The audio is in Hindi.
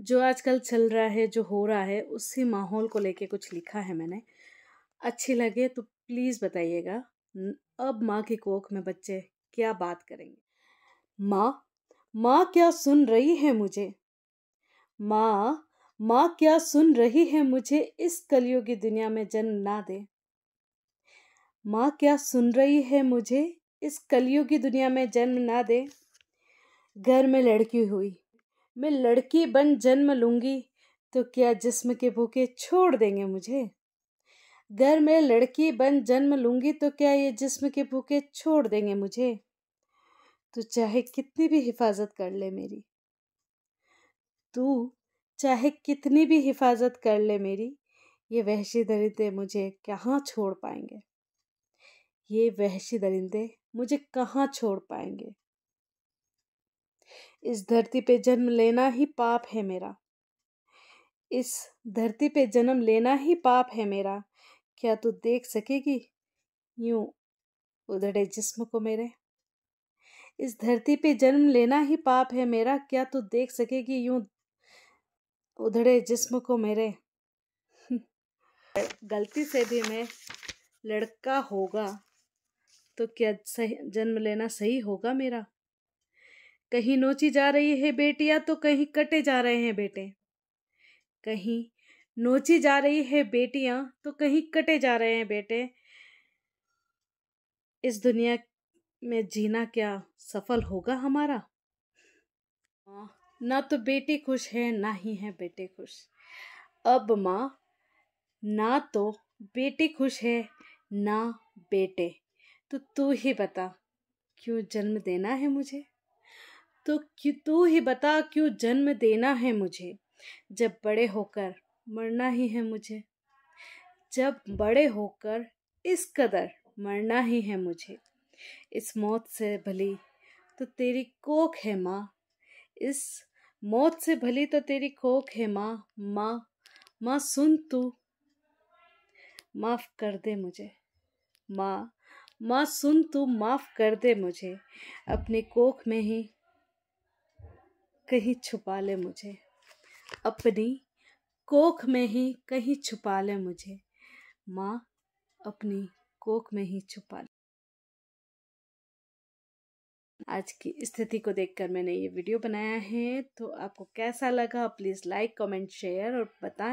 जो आजकल चल रहा है जो हो रहा है उसी माहौल को लेके कुछ लिखा है मैंने अच्छी लगे तो प्लीज़ बताइएगा अब माँ की कोख में बच्चे क्या बात करेंगे माँ माँ क्या सुन रही है मुझे माँ माँ क्या सुन रही है मुझे इस कलियुगी दुनिया में जन्म ना दे माँ क्या सुन रही है मुझे इस की दुनिया में जन्म ना दे घर में लड़की हुई मैं लड़की बन जन्म लूँगी तो क्या जिस्म के भूखे छोड़ देंगे मुझे घर में लड़की बन जन्म लूँगी तो क्या ये जिस्म के भूखे छोड़ देंगे मुझे तू चाहे कितनी भी हिफाजत कर ले मेरी तू चाहे कितनी भी हिफाजत कर ले मेरी ये वहशी दरिंदे मुझे कहाँ छोड़ पाएंगे ये वहशी दरिंदे मुझे कहाँ छोड़ पाएंगे इस धरती पे जन्म लेना ही पाप है मेरा इस धरती पे जन्म लेना ही पाप है मेरा क्या तू देख सकेगी यूं उधड़े जिस्म को मेरे इस धरती पे जन्म लेना ही पाप है मेरा क्या तू देख सकेगी यूं उधड़े जिस्म को मेरे गलती से भी मैं लड़का होगा तो क्या सही जन्म लेना सही होगा मेरा कहीं नोची जा रही है बेटियां तो कहीं कटे जा रहे हैं बेटे कहीं नोची जा रही है बेटियां तो कहीं कटे जा रहे हैं बेटे इस दुनिया में जीना क्या सफल होगा हमारा ना तो बेटी खुश है ना ही है बेटे खुश अब माँ ना तो बेटी खुश है ना बेटे तो तू ही बता क्यों जन्म देना है मुझे तो क्यों तू ही बता क्यों जन्म देना है मुझे जब बड़े होकर मरना ही है मुझे जब बड़े होकर इस कदर मरना ही है मुझे इस मौत से भली तो तेरी कोख है माँ इस मौत से भली तो तेरी कोख है माँ माँ माँ सुन तू माफ़ कर दे मुझे माँ माँ सुन तू माफ़ कर दे मुझे अपनी कोख में ही कहीं छुपा ले मुझे अपनी कोख में ही कहीं छुपा ले मुझे माँ अपनी कोख में ही छुपा ले आज की स्थिति को देखकर मैंने ये वीडियो बनाया है तो आपको कैसा लगा प्लीज़ लाइक कमेंट शेयर और बताएं